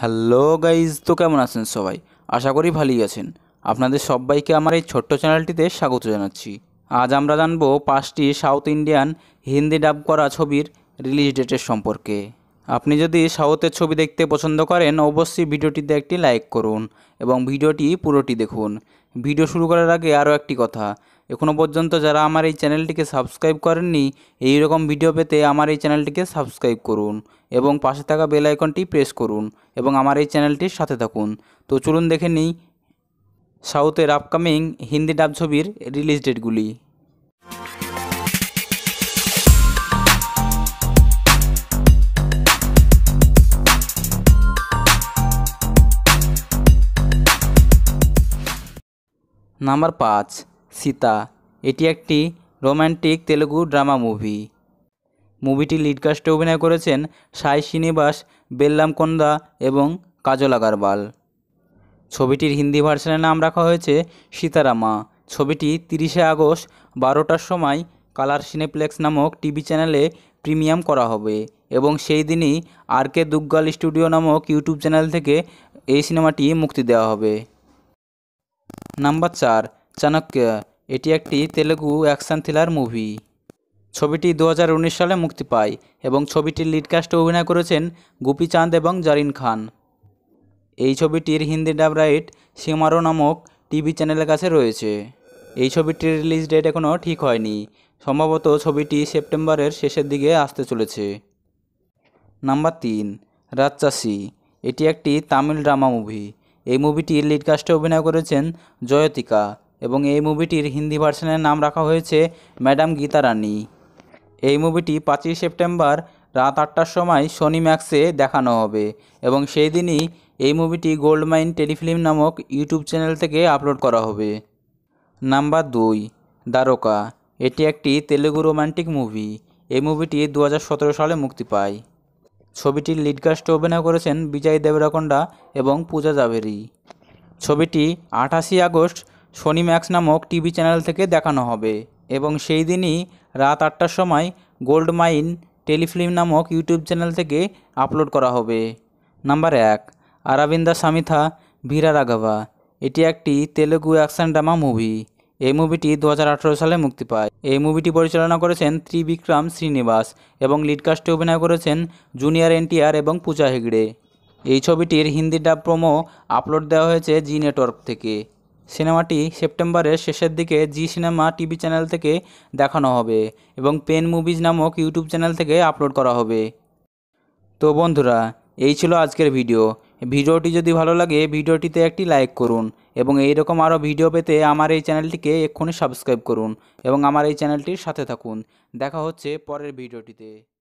hello guys তো কেমন আছেন সবাই আশা করি ভালোই আছেন আপনাদের সবাইকে আমার এই ছোট্ট চ্যানেলটিতে স্বাগত জানাচ্ছি আজ আমরা জানব পাঁচটি সাউথ ইন্ডিয়ান হিন্দি ডাব করা ছবির রিলিজ ডেটের সম্পর্কে আপনি যদি সাউথের ছবি দেখতে পছন্দ করেন অবশ্যই ভিডিওটিতে একটি লাইক করুন এবং ভিডিওটি পুরোটি দেখুন ভিডিও শুরু করার আগে আরও একটি কথা এখনও পর্যন্ত যারা আমার এই চ্যানেলটিকে সাবস্ক্রাইব করেননি এই রকম ভিডিও পেতে আমার এই চ্যানেলটিকে সাবস্ক্রাইব করুন এবং পাশে থাকা বেল আইকনটি প্রেস করুন এবং আমার এই চ্যানেলটির সাথে থাকুন তো চলুন দেখে নিই সাউথের আপকামিং হিন্দি ডাব ছবির রিলিজ ডেটগুলি নাম্বার পাঁচ সীতা এটি একটি রোম্যান্টিক তেলুগু ড্রামা মুভি মুভিটি লিড কাস্টে অভিনয় করেছেন সাই শ্রীনিবাস বেল্লাম কন্দা এবং কাজল আগারবাল ছবিটির হিন্দি ভার্সনের নাম রাখা হয়েছে সীতারামা ছবিটি তিরিশে আগস্ট বারোটার সময় কালার সিনেপ্লেক্স নামক টিভি চ্যানেলে প্রিমিয়াম করা হবে এবং সেই দিনই আর কে দুগ্গাল স্টুডিও নামক ইউটিউব চ্যানেল থেকে এই সিনেমাটি মুক্তি দেওয়া হবে নাম্বার চার চাণক্য এটি একটি তেলেগু অ্যাকশন থ্রিলার মুভি ছবিটি দু সালে মুক্তি পায় এবং ছবিটির লিড অভিনয় করেছেন গুপি চাঁদ এবং জারিন খান এই ছবিটির হিন্দি ডাব রাইট সিমারো নামক টিভি চ্যানেলের কাছে রয়েছে এই ছবিটির রিলিজ ডেট এখনও ঠিক হয়নি সম্ভবত ছবিটি সেপ্টেম্বরের শেষের দিকে আসতে চলেছে নাম্বার তিন রাজচাষী এটি একটি তামিল ড্রামা মুভি এই মুভিটির লিড কাস্টে অভিনয় করেছেন জয়তিকা এবং এই মুভিটির হিন্দি ভার্সনের নাম রাখা হয়েছে ম্যাডাম গীতা রানী এই মুভিটি পাঁচই সেপ্টেম্বর রাত আটটার সময় সোনি ম্যাক্সে দেখানো হবে এবং সেই দিনই এই মুভিটি গোল্ডমাইন টেলিফিল্ম নামক ইউটিউব চ্যানেল থেকে আপলোড করা হবে নাম্বার দুই দ্বারকা এটি একটি তেলেগু রোমান্টিক মুভি এই মুভিটি দু সালে মুক্তি পায় ছবিটির লিডকাস্টে অভিনয় করেছেন বিজয় দেবরাকোন্ডা এবং পূজা জাভেরি ছবিটি আঠাশে আগস্ট সোনি ম্যাক্স নামক টিভি চ্যানেল থেকে দেখানো হবে এবং সেই দিনই রাত আটটার সময় গোল্ড মাইন টেলিফিল্ম নামক ইউটিউব চ্যানেল থেকে আপলোড করা হবে নাম্বার এক আরাবিন্দা সামিথা ভীরা রাঘাভা এটি একটি তেলেগু অ্যাকশন ড্রামা মুভি এই মুভিটি দু সালে মুক্তি পায় এই মুভিটি পরিচালনা করেছেন ত্রিবিক্রম শ্রীনিবাস এবং লিডকাস্টে অভিনয় করেছেন জুনিয়র এনটিআর এবং পূজা হেগড়ে এই ছবিটির হিন্দি ডাব প্রোমো আপলোড দেওয়া হয়েছে জি নেটওয়ার্ক থেকে সিনেমাটি সেপ্টেম্বরের শেষের দিকে জি সিনেমা টিভি চ্যানেল থেকে দেখানো হবে এবং পেন মুভিজ নামক ইউটিউব চ্যানেল থেকে আপলোড করা হবে তো বন্ধুরা এই ছিল আজকের ভিডিও ভিডিওটি যদি ভালো লাগে ভিডিওটিতে একটি লাইক করুন এবং এই রকম আরও ভিডিও পেতে আমার এই চ্যানেলটিকে এক্ষুনি সাবস্ক্রাইব করুন এবং আমার এই চ্যানেলটির সাথে থাকুন দেখা হচ্ছে পরের ভিডিওটিতে